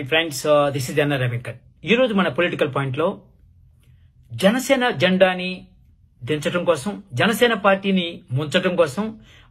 good friends this is NR Venkat ఈరోజు మన political పాయింట్లో జనసేన జెండాని దించడం కోసం జనసేన పార్టీని ముంచడం కోసం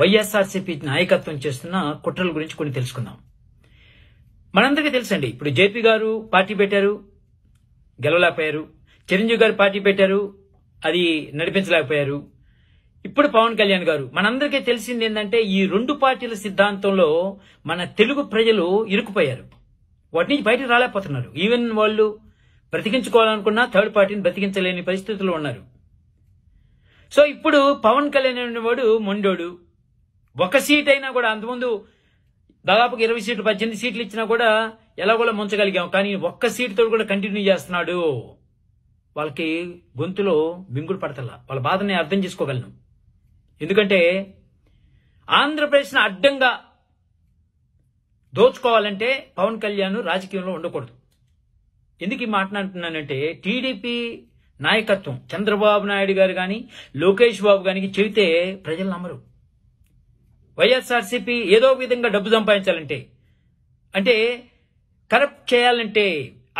వైఎస్ఆర్సీపీ నాయకత్వం చేస్తున్న కుట్రల గురించి కొన్ని తెలుసుకుందాం మనందరికీ తెలుసండి ఇప్పుడు జేపీ గారు పార్టీ పెట్టారు గెలవలేకపోయారు చిరంజీవి గారు పార్టీ పెట్టారు అది నడిపించలేకపోయారు ఇప్పుడు పవన్ కళ్యాణ్ గారు మనందరికీ తెలిసింది ఏంటంటే ఈ రెండు పార్టీల సిద్ధాంతంలో మన తెలుగు ప్రజలు ఇరుకుపోయారు వాటి నుంచి బయటకు రాలేకపోతున్నారు ఈవెన్ వాళ్ళు బ్రతికించుకోవాలనుకున్నా థర్డ్ పార్టీని బ్రతికించలేని పరిస్థితుల్లో ఉన్నారు సో ఇప్పుడు పవన్ కళ్యాణ్ అనేవాడు మొండోడు ఒక సీట్ అయినా కూడా అంతకుముందు దాదాపుగా ఇరవై సీట్లు పద్దెనిమిది సీట్లు ఇచ్చినా కూడా ఎలాగోలా ముంచగలిగాం కానీ ఒక్క సీటుతో కూడా కంటిన్యూ చేస్తున్నాడు వాళ్ళకి గొంతులో మింగుడు పడతల వాళ్ళ బాధని అర్థం చేసుకోగలను ఎందుకంటే ఆంధ్రప్రదేశ్ను అడ్డంగా దోచుకోవాలంటే పవన్ కళ్యాణ్ రాజకీయంలో ఉండకూడదు ఎందుకు మాట్లాడుతున్నానంటే టీడీపీ నాయకత్వం చంద్రబాబు నాయుడు గారు కానీ లోకేష్ బాబు గారికి చెబితే ప్రజలు నమ్మరు వైఎస్ఆర్సీపీ ఏదో విధంగా డబ్బు సంపాదించాలంటే అంటే కరప్ట్ చేయాలంటే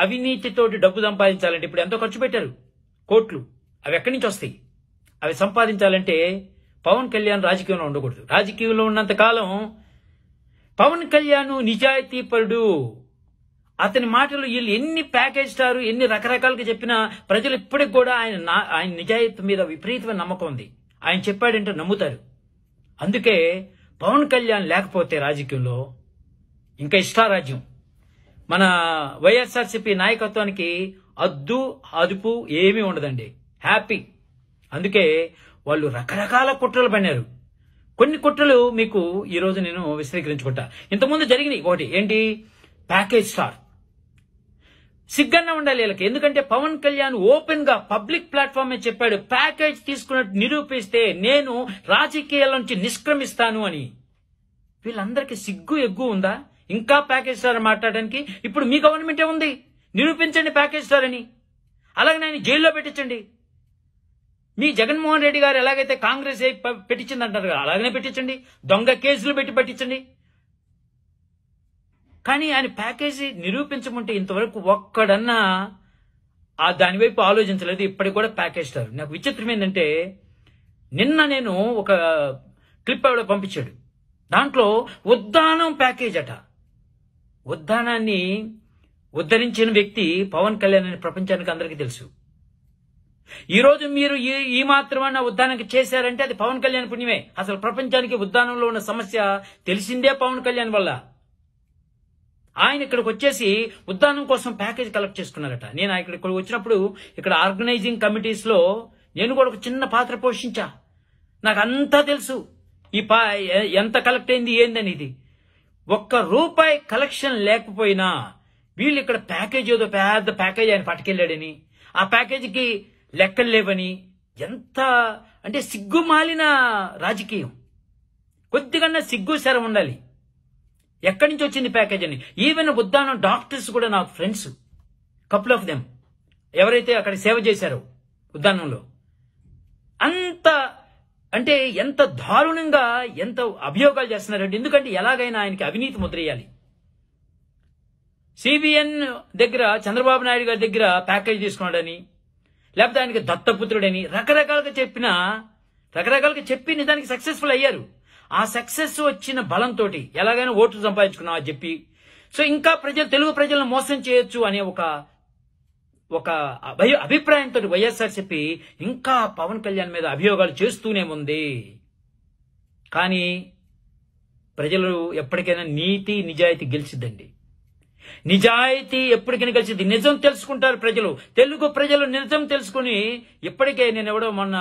అవినీతితోటి డబ్బు సంపాదించాలంటే ఇప్పుడు ఎంతో ఖర్చు పెట్టారు కోట్లు అవి ఎక్కడి నుంచి వస్తాయి అవి సంపాదించాలంటే పవన్ కళ్యాణ్ రాజకీయంలో ఉండకూడదు రాజకీయంలో ఉన్నంత కాలం పవన్ కళ్యాణ్ నిజాయితీపరుడు అతని మాటలు వీళ్ళు ఎన్ని ప్యాకేజ్ స్టారు ఎన్ని రకరకాలుగా చెప్పినా ప్రజలు ఇప్పటికి కూడా ఆయన ఆయన నిజాయితీ మీద విపరీతమైన నమ్మకం ఉంది ఆయన చెప్పాడంటే నమ్ముతారు అందుకే పవన్ కళ్యాణ్ లేకపోతే రాజకీయంలో ఇంకా ఇష్టారాజ్యం మన వైఎస్ఆర్సీపీ నాయకత్వానికి అద్దు అదుపు ఏమీ ఉండదండి హ్యాపీ అందుకే వాళ్ళు రకరకాల కుట్రలు పడినారు కొన్ని కుట్రలు మీకు ఈరోజు నేను విశదీకరించుకుంటా ఇంతకుముందు జరిగినాయి ఒకటి ఏంటి ప్యాకేజ్ స్టార్ సిగ్గన్న ఉండాలి వీళ్ళకి ఎందుకంటే పవన్ కళ్యాణ్ ఓపెన్ గా పబ్లిక్ ప్లాట్ఫామ్ చెప్పాడు ప్యాకేజ్ తీసుకున్నట్టు నిరూపిస్తే నేను రాజకీయాల నుంచి నిష్క్రమిస్తాను అని వీళ్ళందరికీ సిగ్గు ఎగ్గు ఉందా ఇంకా ప్యాకేజ్ స్టార్ మాట్లాడడానికి ఇప్పుడు మీ గవర్నమెంటే ఉంది నిరూపించండి ప్యాకేజ్ స్టార్ అని అలాగే నేను జైల్లో పెట్టించండి మీ జగన్మోహన్ రెడ్డి గారు ఎలాగైతే కాంగ్రెస్ పెట్టించింది అంటారు అలాగనే పెట్టించండి దొంగ కేసులు పెట్టి పెట్టించండి కానీ ఆయన ప్యాకేజీ నిరూపించమంటే ఇంతవరకు ఒక్కడన్నా ఆ దానివైపు ఆలోచించలేదు ఇప్పటికి కూడా ప్యాకేజ్తారు నాకు విచిత్రం ఏంటంటే నిన్న నేను ఒక క్లిప్ ఆవిడ పంపించాడు దాంట్లో ఉద్దానం ప్యాకేజ్ అట ఉద్దానాన్ని ఉద్ధరించిన వ్యక్తి పవన్ కళ్యాణ్ అని ప్రపంచానికి అందరికీ తెలుసు ఈరోజు మీరు ఈ ఈ మాత్రమైన ఉద్దానానికి చేశారంటే అది పవన్ కళ్యాణ్ పుణ్యమే అసలు ప్రపంచానికి ఉద్దానంలో ఉన్న సమస్య తెలిసిందే పవన్ కళ్యాణ్ వల్ల ఆయన ఇక్కడికి వచ్చేసి ఉద్దానం కోసం ప్యాకేజ్ కలెక్ట్ చేసుకున్నారట నేను ఇక్కడ ఇక్కడ వచ్చినప్పుడు ఇక్కడ ఆర్గనైజింగ్ కమిటీస్లో నేను కూడా ఒక చిన్న పాత్ర పోషించా నాకు అంతా తెలుసు ఈ ఎంత కలెక్ట్ అయింది ఏందని ఇది ఒక్క రూపాయి కలెక్షన్ లేకపోయినా వీళ్ళు ఇక్కడ ప్యాకేజ్ ఏదో పెద్ద ప్యాకేజ్ ఆయన పట్టుకెళ్ళాడని ఆ ప్యాకేజీకి లెక్కలు లేవని ఎంత అంటే సిగ్గుమాలిన రాజకీయం కొద్దిగా సిగ్గు శర ఉండాలి ఎక్కడి నుంచి వచ్చింది ప్యాకేజ్ అని ఈవెన్ ఉద్దానం డాక్టర్స్ కూడా నాకు ఫ్రెండ్స్ కపుల్ ఆఫ్ దెమ్ ఎవరైతే అక్కడ సేవ చేశారో ఉద్దానంలో అంత అంటే ఎంత దారుణంగా ఎంత అభియోగాలు చేస్తున్నారండి ఎందుకంటే ఎలాగైనా ఆయనకి అవినీతి ముద్రేయాలి సిబిఎన్ దగ్గర చంద్రబాబు నాయుడు గారి దగ్గర ప్యాకేజ్ తీసుకున్నాడని లేకపోతే ఆయనకి దత్తపుత్రుడని రకరకాలుగా చెప్పిన రకరకాలుగా చెప్పి నిజానికి సక్సెస్ఫుల్ అయ్యారు ఆ సక్సెస్ వచ్చిన బలంతో ఎలాగైనా ఓట్లు సంపాదించుకున్నాం అని చెప్పి సో ఇంకా ప్రజలు తెలుగు ప్రజలను మోసం చేయొచ్చు అనే ఒక ఒక అభి అభిప్రాయంతో చెప్పి ఇంకా పవన్ కళ్యాణ్ మీద అభియోగాలు చేస్తూనే ఉంది కానీ ప్రజలు ఎప్పటికైనా నీతి నిజాయితీ గెలిచిద్దండి నిజాయితీ ఎప్పటికైనా కలిసింది నిజం తెలుసుకుంటారు ప్రజలు తెలుగు ప్రజలు నిజం తెలుసుకుని ఇప్పటికే నేను ఎవడో మొన్న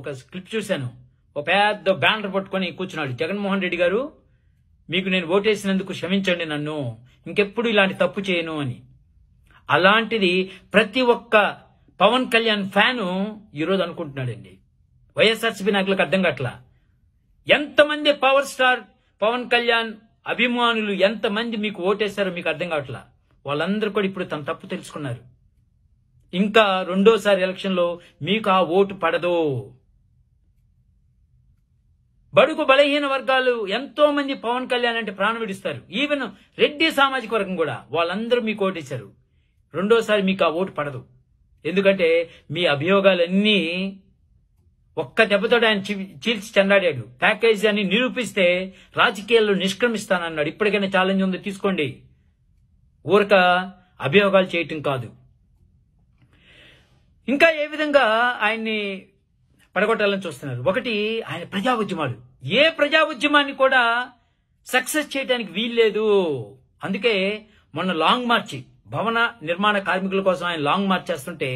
ఒక క్లిప్ చూశాను ఒక పెద్ద బ్యానర్ పట్టుకొని కూర్చున్నాడు జగన్మోహన్ రెడ్డి గారు మీకు నేను ఓటేసినందుకు క్షమించండి నన్ను ఇంకెప్పుడు ఇలాంటి తప్పు చేయను అని అలాంటిది ప్రతి ఒక్క పవన్ కళ్యాణ్ ఫ్యాను ఈరోజు అనుకుంటున్నాడండి వైఎస్ఆర్సీపీ నాయకులకు అర్థం కావట్లా ఎంతమంది పవర్ స్టార్ పవన్ కళ్యాణ్ అభిమానులు ఎంతమంది మీకు ఓటేశారో మీకు అర్థం కావట్లా వాళ్ళందరూ కూడా ఇప్పుడు తమ తప్పు తెలుసుకున్నారు ఇంకా రెండోసారి ఎలక్షన్లో మీకు ఆ ఓటు పడదు బడుగు బలహీన వర్గాలు ఎంతో మంది పవన్ కళ్యాణ్ అంటే ప్రాణం విడిస్తారు ఈవెన్ రెడ్డి సామాజిక వర్గం కూడా వాళ్ళందరూ మీకు ఓటేశారు రెండోసారి మీకు ఆ ఓటు పడదు ఎందుకంటే మీ అభియోగాలన్నీ ఒక్క దెబ్బతో ఆయన చీల్చి చెండాడాడు ప్యాకేజీ అని నిరూపిస్తే రాజకీయాల్లో నిష్క్రమిస్తానన్నాడు ఇప్పటికైనా ఛాలెంజ్ ఉంది తీసుకోండి ఊరక అభియోగాలు చేయటం కాదు ఇంకా ఏ విధంగా ఆయన్ని పడగొట్టాలని చూస్తున్నారు ఒకటి ఆయన ప్రజా ఉద్యమాలు ఏ ప్రజా ఉద్యమాన్ని కూడా సక్సెస్ చేయడానికి వీల్లేదు అందుకే మొన్న లాంగ్ మార్చి భవన నిర్మాణ కార్మికుల కోసం ఆయన లాంగ్ మార్చ్ చేస్తుంటే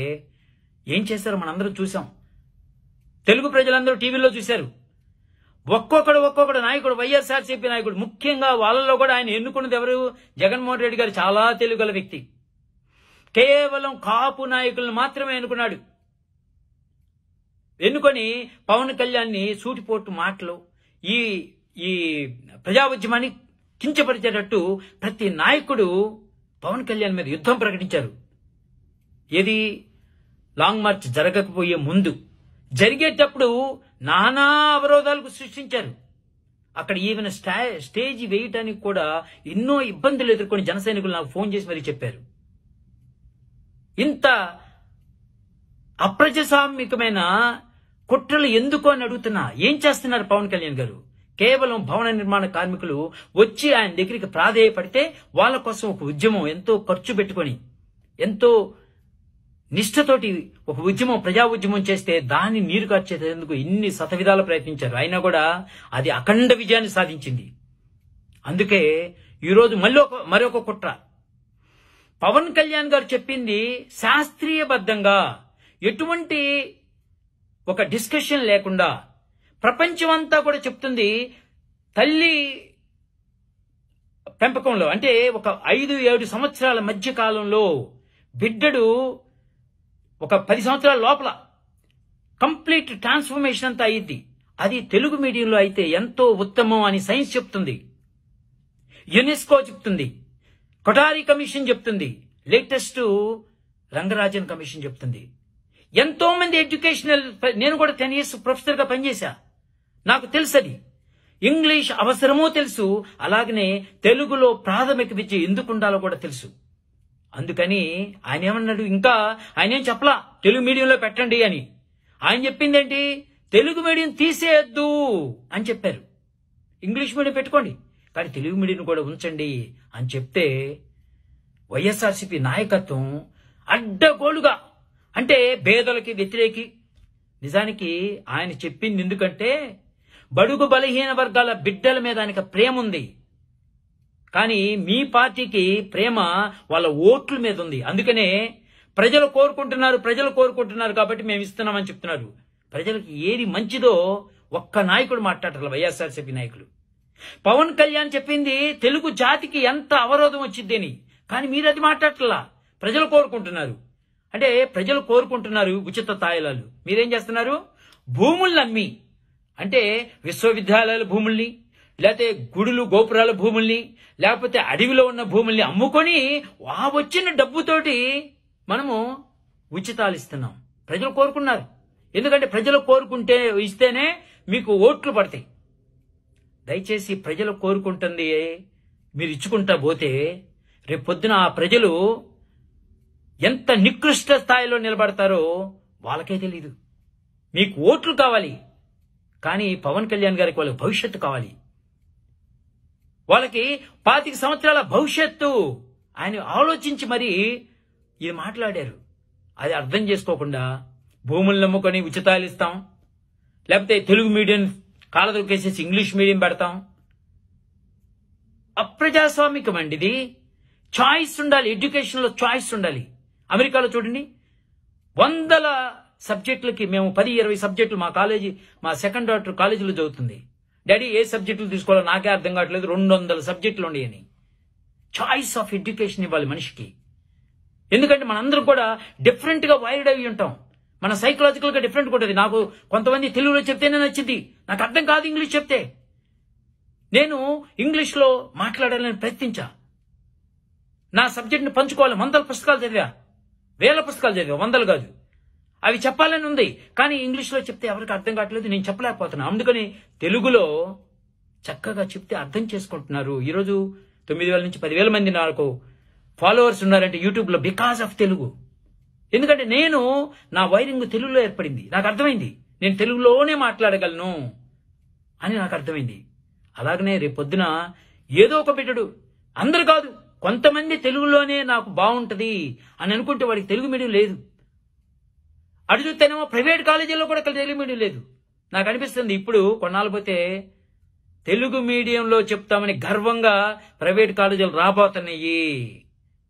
ఏం చేశారో మనందరం చూసాం తెలుగు ప్రజలందరూ టీవీలో చూశారు ఒక్కొక్కడు ఒక్కొక్కడు నాయకుడు వైఎస్ఆర్సీపీ నాయకుడు ముఖ్యంగా వాళ్ళలో కూడా ఆయన ఎన్నుకున్నది ఎవరు జగన్మోహన్ రెడ్డి గారు చాలా తెలుగుల వ్యక్తి కేవలం కాపు నాయకులను మాత్రమే ఎన్నుకున్నాడు ఎన్నుకొని పవన్ కళ్యాణ్ని సూటిపోటు మాటలు ఈ ఈ ప్రజా ఉద్యమాన్ని కించపరిచేటట్టు ప్రతి నాయకుడు పవన్ కళ్యాణ్ మీద యుద్ధం ప్రకటించారు ఏది లాంగ్ మార్చ్ జరగకపోయే ముందు జరిగేటప్పుడు నానా అవరోధాలకు సృష్టించారు అక్కడ ఈవెన్ స్టా స్టేజ్ వేయటానికి కూడా ఎన్నో ఇబ్బందులు ఎదుర్కొని జన సైనికులు నాకు ఫోన్ చేసి మరీ చెప్పారు ఇంత అప్రజాస్వామికమైన కుట్రలు ఎందుకు అని అడుగుతున్నా ఏం చేస్తున్నారు పవన్ కళ్యాణ్ గారు కేవలం భవన నిర్మాణ కార్మికులు వచ్చి ఆయన దగ్గరికి ప్రాధేయపడితే వాళ్ళ కోసం ఒక ఉద్యమం ఎంతో ఖర్చు పెట్టుకొని ఎంతో నిష్ఠతోటి ఒక ఉద్యమం ప్రజా ఉద్యమం చేస్తే దాన్ని నీరు కార్చేందుకు ఇన్ని శతవిధాలు ప్రయత్నించారు అయినా కూడా అది అఖండ విజయాన్ని సాధించింది అందుకే ఈరోజు మళ్ళీ ఒక మరొక కుట్ర పవన్ కళ్యాణ్ గారు చెప్పింది శాస్త్రీయబద్ధంగా ఎటువంటి ఒక డిస్కషన్ లేకుండా ప్రపంచమంతా కూడా చెప్తుంది తల్లి పెంపకంలో అంటే ఒక ఐదు ఏడు సంవత్సరాల మధ్య కాలంలో బిడ్డడు ఒక పది సంవత్సరాల లోపల కంప్లీట్ ట్రాన్స్ఫర్మేషన్ అంతా అయ్యింది అది తెలుగు మీడియంలో అయితే ఎంతో ఉత్తమం అని సైన్స్ చెప్తుంది యునెస్కో చెప్తుంది కొటారి కమిషన్ చెప్తుంది లేటెస్ట్ రంగరాజన్ కమిషన్ చెప్తుంది ఎంతో మంది ఎడ్యుకేషనల్ నేను కూడా టెన్ ఇయర్స్ ప్రొఫెసర్ గా పనిచేశా నాకు తెలుసది ఇంగ్లీష్ అవసరమో తెలుసు అలాగనే తెలుగులో ప్రాథమిక విద్య ఎందుకు ఉండాలో కూడా తెలుసు అందుకని ఆయన ఏమన్నాడు ఇంకా ఆయన ఏం చెప్పలా తెలుగు మీడియంలో పెట్టండి అని ఆయన చెప్పింది ఏంటి తెలుగు మీడియం తీసేయద్దు అని చెప్పారు ఇంగ్లీష్ మీడియం పెట్టుకోండి కానీ తెలుగు మీడియం కూడా ఉంచండి అని చెప్తే వైఎస్ఆర్సిపి నాయకత్వం అడ్డగోలుగా అంటే భేదలకి వ్యతిరేకి నిజానికి ఆయన చెప్పింది ఎందుకంటే బడుగు బలహీన వర్గాల బిడ్డల మీద ఆయనకు ప్రేమ ఉంది కానీ మీ పార్టీకి ప్రేమ వాళ్ళ ఓట్ల మీద ఉంది అందుకనే ప్రజలు కోరుకుంటున్నారు ప్రజలు కోరుకుంటున్నారు కాబట్టి మేము ఇస్తున్నామని చెప్తున్నారు ప్రజలకు ఏది మంచిదో ఒక్క నాయకుడు మాట్లాడరు వైఎస్ఆర్సీపీ నాయకులు పవన్ కళ్యాణ్ చెప్పింది తెలుగు జాతికి ఎంత అవరోధం వచ్చిద్దేని కానీ మీరు అది మాట్లాడట్లా ప్రజలు కోరుకుంటున్నారు అంటే ప్రజలు కోరుకుంటున్నారు ఉచిత తాయిలాలు మీరేం చేస్తున్నారు భూముల్ని అమ్మి అంటే విశ్వవిద్యాలయాల భూముల్ని లేకపోతే గుడులు గోపురాల భూముల్ని లేకపోతే అడవిలో ఉన్న భూముల్ని అమ్ముకొని ఆ వచ్చిన డబ్బుతోటి మనము ఉచితాలు ఇస్తున్నాం ప్రజలు కోరుకున్నారు ఎందుకంటే ప్రజలు కోరుకుంటే ఇస్తేనే మీకు ఓట్లు పడతాయి దయచేసి ప్రజలు కోరుకుంటుంది మీరు ఇచ్చుకుంటా పోతే రేపు పొద్దున ఆ ప్రజలు ఎంత నికృష్ట స్థాయిలో నిలబడతారో వాళ్ళకే తెలీదు మీకు ఓట్లు కావాలి కానీ పవన్ కళ్యాణ్ గారికి వాళ్ళకి భవిష్యత్తు కావాలి వాళ్ళకి పాతిక సంవత్సరాల భవిష్యత్తు ఆయన ఆలోచించి మరి ఇది మాట్లాడారు అది అర్థం చేసుకోకుండా భూములు నమ్ముకొని ఉచితాలు ఇస్తాం లేకపోతే తెలుగు మీడియం కాళ్ళ ఇంగ్లీష్ మీడియం పెడతాం అప్రజాస్వామికం అండి ఇది చాయిస్ ఉండాలి ఎడ్యుకేషన్లో చాయిస్ ఉండాలి అమెరికాలో చూడండి వందల సబ్జెక్టులకి మేము పది ఇరవై సబ్జెక్టులు మా కాలేజీ మా సెకండ్ డాక్టర్ కాలేజీలో చదువుతుంది డాడీ ఏ సబ్జెక్టులు తీసుకోవాలో నాకే అర్థం కావట్లేదు రెండు వందల సబ్జెక్టులు ఉండేది చాయిస్ ఆఫ్ ఎడ్యుకేషన్ ఇవ్వాలి మనిషికి ఎందుకంటే మనందరం కూడా డిఫరెంట్గా వైర్డ్ అయి ఉంటాం మన సైకలాజికల్గా డిఫరెంట్ ఉంటుంది నాకు కొంతమంది తెలుగులో చెప్తేనే నచ్చింది నాకు అర్థం కాదు ఇంగ్లీష్ చెప్తే నేను ఇంగ్లీష్లో మాట్లాడాలని ప్రయత్నించా నా ని పంచుకోవాలి వందల పుస్తకాలు చదివా వేల పుస్తకాలు చదివా వందలు కాదు అవి చెప్పాలని ఉంది కానీ ఇంగ్లీష్లో చెప్తే ఎవరికి అర్థం కావట్లేదు నేను చెప్పలేకపోతున్నాను అందుకని తెలుగులో చక్కగా చెప్తే అర్థం చేసుకుంటున్నారు ఈరోజు తొమ్మిది వేల నుంచి పదివేల మంది నాకు ఫాలోవర్స్ ఉన్నారంటే యూట్యూబ్లో బికాస్ ఆఫ్ తెలుగు ఎందుకంటే నేను నా వైరింగ్ తెలుగులో ఏర్పడింది నాకు అర్థమైంది నేను తెలుగులోనే మాట్లాడగలను అని నాకు అర్థమైంది అలాగనే రేపొద్దున ఏదో ఒక బిడ్డడు అందరు కాదు కొంతమంది తెలుగులోనే నాకు బాగుంటుంది అని అనుకుంటే వాడికి తెలుగు మీడియం లేదు అటు చూస్తేనేమో ప్రైవేట్ కాలేజీల్లో కూడా అక్కడ తెలుగు మీడియం లేదు నాకు అనిపిస్తుంది ఇప్పుడు కొన్నాళ్ళు పోతే తెలుగు మీడియంలో చెప్తామని గర్వంగా ప్రైవేట్ కాలేజీలు రాబోతున్నాయి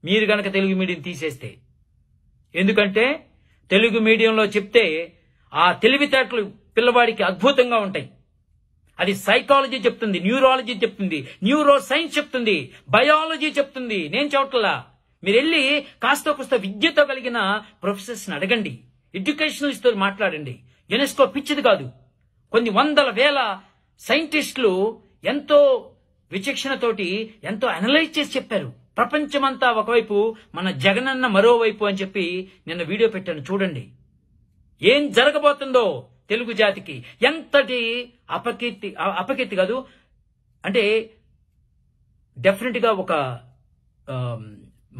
మీరు గనక తెలుగు మీడియం తీసేస్తే ఎందుకంటే తెలుగు మీడియంలో చెప్తే ఆ తెలివితేటలు పిల్లవాడికి అద్భుతంగా ఉంటాయి అది సైకాలజీ చెప్తుంది న్యూరాలజీ చెప్తుంది న్యూరో సైన్స్ చెప్తుంది బయాలజీ చెప్తుంది నేను చెప్పట్లా మీరు వెళ్ళి కాస్త కాస్త విద్యతో కలిగిన ప్రొఫెసర్స్ని అడగండి ఎడ్యుకేషనలిస్ట్తో మాట్లాడండి యునెస్కో పిచ్చిది కాదు కొన్ని వందల వేల సైంటిస్టులు ఎంతో విచక్షణతోటి ఎంతో అనలైజ్ చేసి చెప్పారు ప్రపంచమంతా ఒకవైపు మన జగనన్న మరోవైపు అని చెప్పి నిన్న వీడియో పెట్టాను చూడండి ఏం జరగబోతుందో తెలుగు జాతికి ఎంతటి అపకీర్తి అపకీర్తి కాదు అంటే డెఫినెట్గా ఒక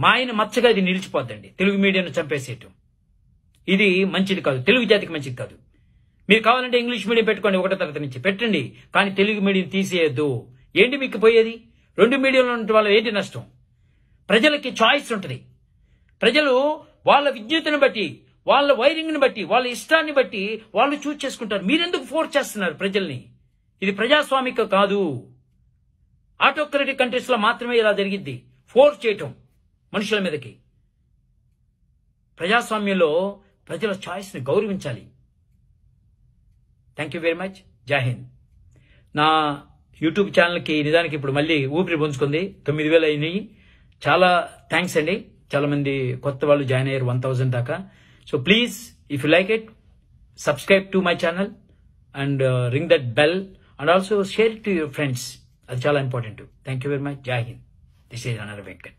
మాయన మచ్చగా ఇది నిలిచిపోద్దండి తెలుగు మీడియాను చంపేసేయటం ఇది మంచిది కాదు తెలుగు జాతికి మంచిది కాదు మీరు కావాలంటే ఇంగ్లీష్ మీడియం పెట్టుకోండి ఒకటో తరగతి నుంచి పెట్టండి కానీ తెలుగు మీడియం తీసేయద్దు ఏంటి మీకు పోయేది రెండు మీడియంలో ఉన్న వల్ల ఏంటి నష్టం ప్రజలకి చాయిస్ ఉంటుంది ప్రజలు వాళ్ళ విజ్ఞతను బట్టి వాళ్ళ వైరింగ్ని బట్టి వాళ్ళ ఇష్టాన్ని బట్టి వాళ్ళు చూజ్ చేసుకుంటారు మీరెందుకు ఫోర్స్ చేస్తున్నారు ప్రజల్ని ఇది ప్రజాస్వామిక కాదు ఆటోక్రటిక్ కంట్రీస్ లో మాత్రమే ఇలా జరిగింది ఫోర్స్ చేయటం మనుషుల మీదకి ప్రజాస్వామ్యంలో ప్రజల ఛాయిస్ని గౌరవించాలి థ్యాంక్ యూ వెరీ మచ్ జాహింద్ నా యూట్యూబ్ ఛానల్కి నిజానికి ఇప్పుడు మళ్ళీ ఊపిరి పుంజుకుంది తొమ్మిది వేలు అయినాయి చాలా థ్యాంక్స్ అండి చాలామంది కొత్త వాళ్ళు జాయిన్ అయ్యారు వన్ థౌజండ్ దాకా so please if you like it subscribe to my channel and ring that bell and also share to your friends అది చాలా important thank you very much జై హింద్ దిస్ ఈజ్ అనర్ వెంకట్